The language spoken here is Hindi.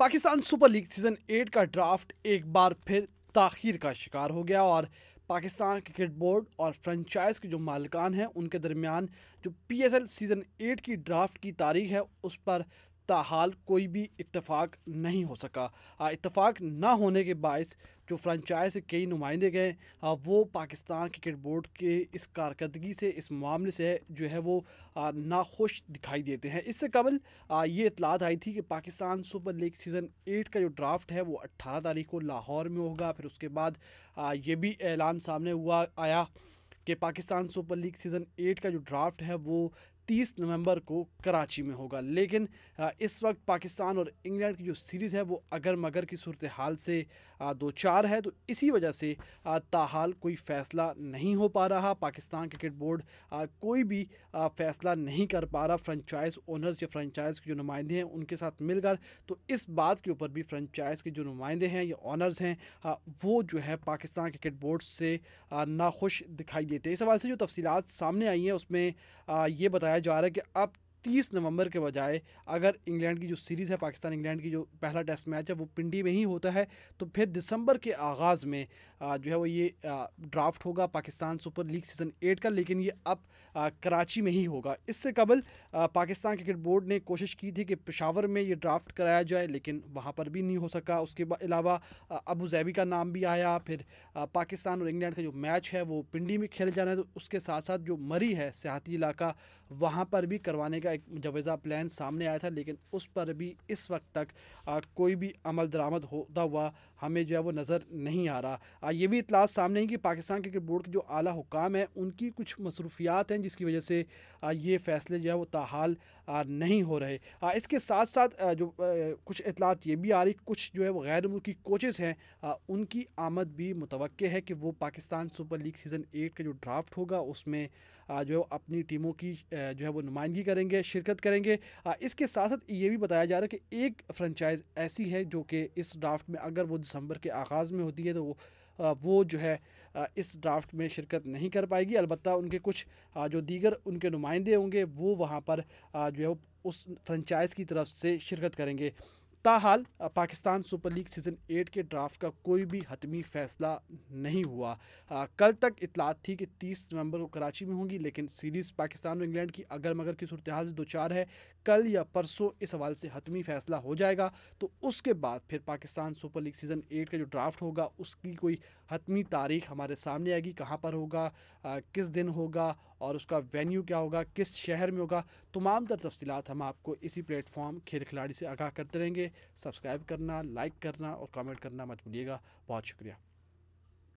Pakistan super league season eight का ड्राफ्ट एक बार फिर ताखिर का शिकार हो गया और पाकिस्तान क्रिकेट बोर्ड और फ्रेंचाइज के जो मालिकान हैं उनके दरमियान जो पीएसएल सीज़न एट की ड्राफ्ट की तारीख है उस पर ताहाल कोई भी इतफाक़ नहीं हो सका हाँ, इतफाक़ ना होने के बायस जो फ्रेंचाइज कई नुमाइंदे गए हाँ, वो पाकिस्तान क्रिकेट बोर्ड के इस कारकर्दगी से इस मामले से जो है वो हाँ, नाखुश दिखाई देते हैं इससे कबल ये इतलात आई थी कि Pakistan super league season eight का जो ड्राफ्ट है वो अट्ठारह तारीख को लाहौर में होगा फिर उसके बाद ये भी ऐलान सामने हुआ आया कि Pakistan super league season eight का जो ड्राफ्ट है वो तीस नवंबर को कराची में होगा लेकिन इस वक्त पाकिस्तान और इंग्लैंड की जो सीरीज़ है वो अगर मगर की सूरत हाल से दो चार है तो इसी वजह से ताहाल कोई फ़ैसला नहीं हो पा रहा पाकिस्तान क्रिकेट बोर्ड कोई भी फ़ैसला नहीं कर पा रहा फ्रेंचाइज ओनर्स या फ्रेंचाइज के जो नुमाइंदे हैं उनके साथ मिलकर तो इस बात के ऊपर भी फ्रेंचाइज के जो नुमाइंदे हैं या ऑनर्स हैं वो जो है पाकिस्तान क्रिकेट बोर्ड से नाखुश दिखाई देते हैं इस हवाले से जो तफसीत सामने आई हैं उसमें ये बताया बताया जा रहा है कि अब तीस नवंबर के बजाय अगर इंग्लैंड की जो सीरीज़ है पाकिस्तान इंग्लैंड की जो पहला टेस्ट मैच है वो पिंडी में ही होता है तो फिर दिसंबर के आगाज़ में जो है वो ये ड्राफ्ट होगा Pakistan super league season eight का लेकिन ये अब कराची में ही होगा इससे कबल पाकिस्तान क्रिकेट बोर्ड ने कोशिश की थी कि पेशावर में ये ड्राफ्ट कराया जाए लेकिन वहाँ पर भी नहीं हो सका उसके अलावा अबू जैबी का नाम भी आया फिर पाकिस्तान और इंग्लैंड का जो मैच है वो पिंडी में खेले जाना है तो उसके साथ साथ जो मरी है सियाती इलाका वहाँ पर भी करवाने का एक मुजवज़ा प्लान सामने आया था लेकिन उस पर भी इस वक्त तक आ, कोई भी अमल दरामद होता हुआ हमें जो है वो नज़र नहीं आ रहा आ, ये भी इतलात सामने है कि पाकिस्तान क्रिकेट बोर्ड के जो आला हुकाम हैं उनकी कुछ मसरूफियात हैं जिसकी वजह से आ, ये फ़ैसले जो है वो ताहाल नहीं हो रहे आ, इसके साथ साथ आ, जो आ, कुछ इतलात ये भी आ रही कुछ जो है वो गैर मुल्की कोचेज़ हैं उनकी आमद भी मुतव है कि वो Pakistan super league season eight का जो ड्राफ्ट होगा उसमें आ, जो है अपनी टीमों की जो है वो नुमाइंदगी करेंगे शिरकत करेंगे इसके साथ साथ ये भी बताया जा रहा है कि एक फ्रेंचाइज ऐसी है जो कि इस ड्राफ्ट में अगर वो दिसंबर के आगाज़ में होती है तो वो वो जो है इस ड्राफ्ट में शिरकत नहीं कर पाएगी अलबत्त उनके कुछ जो दीगर उनके नुमाइंदे होंगे वो वहाँ पर जो है उस फ्रेंचाइज़ की तरफ से शिरकत करेंगे ताहाल Pakistan super league season eight के ड्राफ्ट का कोई भी हतमी फैसला नहीं हुआ आ, कल तक इतलात थी कि 30 नवंबर को कराची में होंगी लेकिन सीरीज़ पाकिस्तान और इंग्लैंड की अगर मगर की सूरत हाल दो चार है कल या परसों इस हवाले से हतमी फैसला हो जाएगा तो उसके बाद फिर Pakistan super league season eight का जो ड्राफ्ट होगा उसकी कोई हतमी तारीख हमारे सामने आएगी कहाँ पर होगा आ, किस दिन होगा और उसका वेन्यू क्या होगा किस शहर में होगा तमाम तर तफसीत हम आपको इसी प्लेटफॉर्म खेल खिलाड़ी से आगाह करते रहेंगे सब्सक्राइब करना लाइक करना और कमेंट करना मत भूलिएगा बहुत शुक्रिया